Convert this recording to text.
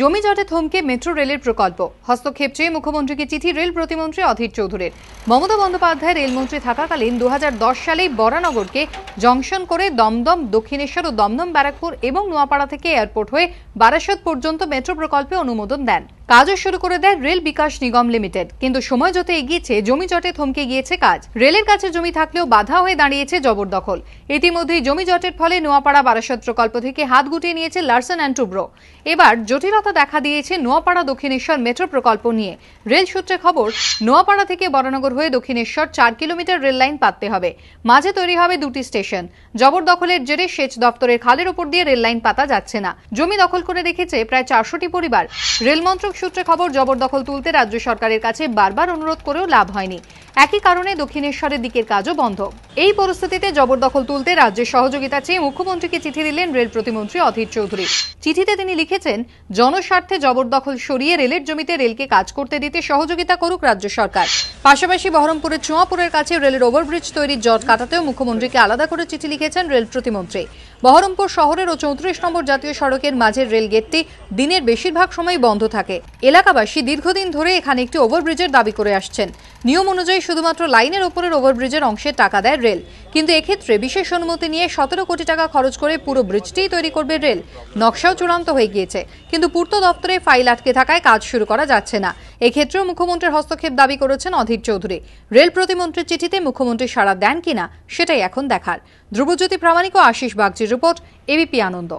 জমি জটে থমকে মেট্রো রেলের প্রকল্প হস্তক্ষেপ চেয়ে মুখ্যমন্ত্রীকে চিঠি রেল প্রতিমন্ত্রী অধীর চৌধুরীর মমতা বন্দ্যোপাধ্যায় রেলমন্ত্রী থাকাকালীন দু সালেই বরানগরকে জংশন করে দমদম দক্ষিণেশ্বর ও দমদম ব্যারাকপুর এবং নোয়াপাড়া থেকে এয়ারপোর্ট হয়ে বারাসত পর্যন্ত মেট্রো প্রকল্পে অনুমোদন দেন কাজও শুরু করে দেয় রেল বিকাশ নিগম লিমিটেড কিন্তু সময় যত এগিয়েছে জমি জটে থমকে গিয়েছে কাজ রেলের কাছে জমি থাকলেও বাধা হয়ে দাঁড়িয়েছে জবরদখল ইতিমধ্যেই জমি জটের ফলে নোয়াপাড়া বারাসত প্রকল্প থেকে হাত গুটিয়ে নিয়েছে লার্সন অ্যান্ড টুব্রো এবার জটিলতা দেখা দিয়েছে নোয়াপাড়া দক্ষিণেশ্বর মেট্রো প্রকল্প নিয়ে রেল সূত্রে খবর নোয়াপাড়া থেকে বরানগর হয়ে দক্ষিণেশ্বর চার কিলোমিটার রেল লাইন পাততে হবে মাঝে তৈরি হবে দুটি স্টেশন জবরদখলের জেরে সেচ দপ্তরের খালের ওপর দিয়ে রেল লাইন পাতা যাচ্ছে না জমি দখল করে রেখেছে প্রায় চারশোটি পরিবার রেলমন্ত্রক সূত্রে খবর জবরদখল তুলতে রাজ্য সরকারের কাছে বারবার অনুরোধ করেও লাভ হয়নি একই কারণে দক্ষিণেশ্বরের দিকের কাজও বন্ধ এই পরিস্থিতিতে জবরদখল তুলতে রাজ্যের সহযোগিতা চেয়ে মুখ্যমন্ত্রীকে চিঠি দিলেন রেল প্রতিমন্ত্রী অধীর চৌধুরী চিঠিতে তিনি লিখেছেন জনস্বার্থে জবরদখল সরিয়ে রেলের জমিতে রেলকে কাজ করতে দিতে সহযোগিতা করুক রাজ্য সরকার পাশাপাশি বহরমপুরের চুয়াপুরের কাছে রেলের ওভারব্রিজ তৈরির জট কাটাতেও মুখ্যমন্ত্রীকে আলাদা করে চিঠি লিখেছেন রেল প্রতিমন্ত্রী বহরমপুর শহরের ও চৌত্রিশ নম্বর জাতীয় সড়কের মাঝের রেল গেটটি দিনের বেশিরভাগ সময় বন্ধ থাকে এলাকাবাসী দীর্ঘদিন ধরে এখানে একটি ওভারব্রিজের দাবি করে আসছেন নিয়ম অনুযায়ী শুধুমাত্র লাইনের ওপরের ওভারব্রিজের অংশে টাকা দেয় রেল কিন্তু এক্ষেত্রে বিশেষ অনুমতি নিয়ে সতেরো কোটি টাকা খরচ করে পুরো ব্রিজটিই তৈরি করবে রেল নকশাও চূড়ান্ত হয়ে গিয়েছে কিন্তু পূর্ত দপ্তরে ফাইল আটকে থাকায় কাজ শুরু করা যাচ্ছে না এক্ষেত্রেও মুখ্যমন্ত্রীর হস্তক্ষেপ দাবি করেছেন অধীর চৌধুরী রেল প্রতিমন্ত্রীর চিঠিতে মুখ্যমন্ত্রী সাড়া দেন কিনা সেটাই এখন দেখার ধ্রুবজ্যোতি প্রামাণিক ও আশিস বাগজির রিপোর্ট এবিপি আনন্দ